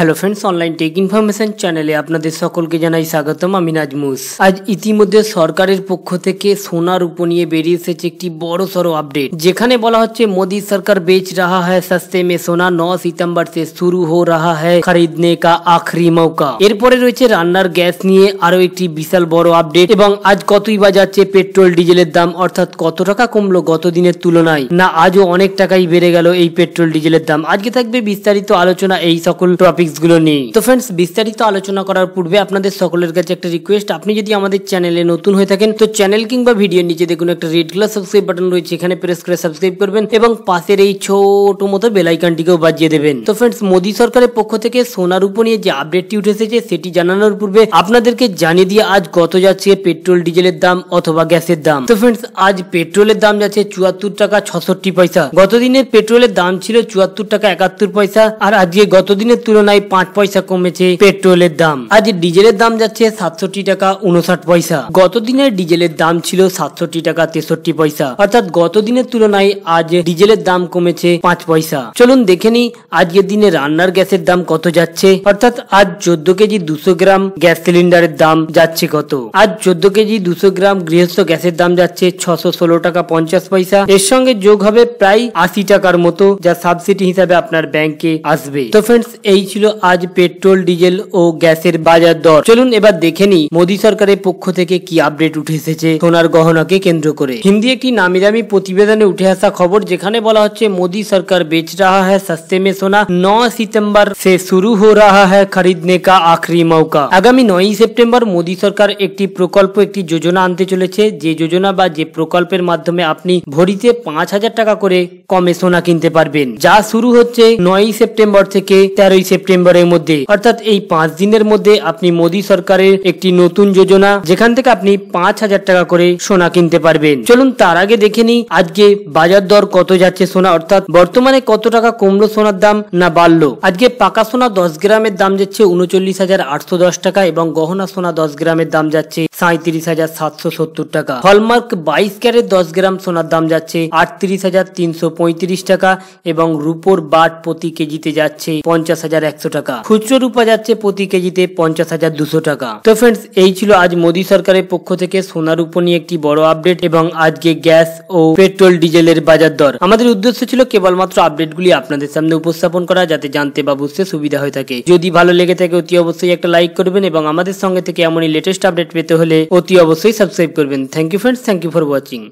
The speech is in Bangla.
hello friends online tech information চ্যানেলে আপনাদের সকলকে জানাই স্বাগতম আমি নাজমুস আজ ইতিমধ্যে সরকারের পক্ষ থেকে সোনার উপ নিয়ে বেরিয়ে এসেছে একটি বড় সড় আপডেট যেখানে বলা হচ্ছে মোদী সরকার বেচ রাহা হ্যায় সস্তে মে সোনা ন সিতম্বর সে শুরু হো রাহা হ্যায় খরিদনে কা আখরি মৌকা এরপরে রয়েছে রান্নার গ্যাস নিয়ে আরো একটি বিশাল বড় আপডেট এবং আজ কতই বা যাচ্ছে পেট্রোল ডিজেলের দাম অর্থাৎ কত টাকা কমলো গত দিনের তুলনায় না আজও অনেক টাকাই বেড়ে গেল এই পেট্রোল ডিজেলের দাম আজকে থাকবে বিস্তারিত আলোচনা এই সকল টপিক টপিকসগুলো নিই তো ফ্রেন্ডস বিস্তারিত আলোচনা করার পূর্বে আপনাদের সকলের কাছে একটা রিকোয়েস্ট আপনি যদি আমাদের চ্যানেলে নতুন হয়ে থাকেন তো চ্যানেল কিংবা ভিডিওর নিচে দেখুন একটা রেড কালার সাবস্ক্রাইব বাটন রয়েছে এখানে প্রেস করে সাবস্ক্রাইব করবেন এবং পাশের এই ছোট মতো বেলাইকানটিকেও বাজিয়ে দেবেন তো ফ্রেন্ডস মোদী সরকারের পক্ষ থেকে সোনার উপর নিয়ে যে আপডেটটি উঠে এসেছে সেটি জানানোর পূর্বে আপনাদেরকে জানিয়ে দিয়ে আজ কত যাচ্ছে পেট্রোল ডিজেলের দাম অথবা গ্যাসের দাম তো ফ্রেন্ডস আজ পেট্রোলের দাম যাচ্ছে চুয়াত্তর টাকা ছষট্টি পয়সা গতদিনের পেট্রোলের দাম ছিল চুয়াত্তর টাকা একাত্তর পয়সা আর আজকে গতদিনের তুলনায় টাকায় পাঁচ পয়সা কমেছে পেট্রোলের দাম আজ ডিজেলের দাম যাচ্ছে সাতষট্টি টাকা উনষাট পয়সা গত দিনের ডিজেলের দাম ছিল সাতষট্টি টাকা তেষট্টি পয়সা অর্থাৎ গত দিনের তুলনায় আজ ডিজেলের দাম কমেছে পাঁচ পয়সা চলুন দেখে নি আজকের দিনে রান্নার গ্যাসের দাম কত যাচ্ছে অর্থাৎ আজ চোদ্দ কেজি দুশো গ্রাম গ্যাস সিলিন্ডারের দাম যাচ্ছে কত আজ চোদ্দ কেজি দুশো গ্রাম গৃহস্থ গ্যাসের দাম যাচ্ছে ছশো ষোলো টাকা পঞ্চাশ পয়সা এর সঙ্গে যোগ হবে প্রায় আশি টাকার মতো যা সাবসিডি হিসাবে আপনার ব্যাংকে আসবে তো ফ্রেন্ডস এই ছিল আজ পেট্রোল ডিজেল ও গ্যাসের বাজার দর চলুন এবার দেখে নি মোদী সরকারের পক্ষ থেকে কি আপডেট উঠে এসেছে সোনার গহনাকে কেন্দ্র করে হিন্দি একটি নামি দামি প্রতিবেদনে উঠে আসা খবর যেখানে বলা হচ্ছে মোদী সরকার বেচ রাহা হ্যাঁ সস্তে মে সোনা নौ সিতম্বর সে শুরু হো রাহা হ্যাঁ খরিদনে কা আখরি মৌকা আগামী নয়ই সেপ্টেম্বর মোদী সরকার একটি প্রকল্প একটি যোজনা আনতে চলেছে যে যোজনা বা যে প্রকল্পের মাধ্যমে আপনি ভরিতে পাঁচ হাজার টাকা করে কমে সোনা কিনতে পারবেন যা শুরু হচ্ছে নয়ই সেপ্টেম্বর থেকে তেরোই সেপ্টেম্বর ডিসেম্বরের মধ্যে অর্থাৎ এই পাঁচ দিনের মধ্যে আপনি মোদী সরকারের একটি নতুন যোজনা যেখান থেকে আপনি পাঁচ হাজার টাকা করে সোনা কিনতে পারবেন চলুন তার আগে দেখে নিই আজকে বাজার দর কত যাচ্ছে সোনা অর্থাৎ বর্তমানে কত টাকা কমলো সোনার দাম না বাড়লো আজকে পাকা সোনা দশ গ্রামের দাম যাচ্ছে উনচল্লিশ হাজার আটশো দশ টাকা এবং গহনা সোনা দশ গ্রামের দাম যাচ্ছে সাঁত্রিশ হাজার সাতশো সত্তর টাকা হলমার্ক বাইশ ক্যারের দশ গ্রাম সোনার দাম যাচ্ছে আটত্রিশ হাজার তিনশো পঁয়ত্রিশ টাকা এবং রুপোর বাট প্রতি কেজিতে যাচ্ছে পঞ্চাশ হাজার একশো একশো টাকা খুচরো রূপা যাচ্ছে প্রতি কেজিতে পঞ্চাশ হাজার দুশো টাকা তো ফ্রেন্ডস এই ছিল আজ মোদী সরকারের পক্ষ থেকে সোনার উপর নিয়ে একটি বড় আপডেট এবং আজকে গ্যাস ও পেট্রোল ডিজেলের বাজার দর আমাদের উদ্দেশ্য ছিল কেবলমাত্র আপডেটগুলি আপনাদের সামনে উপস্থাপন করা যাতে জানতে বা বুঝতে সুবিধা হয়ে থাকে যদি ভালো লেগে থাকে অতি অবশ্যই একটা লাইক করবেন এবং আমাদের সঙ্গে থেকে এমনই লেটেস্ট আপডেট পেতে হলে অতি অবশ্যই সাবস্ক্রাইব করবেন thank you friends thank you for watching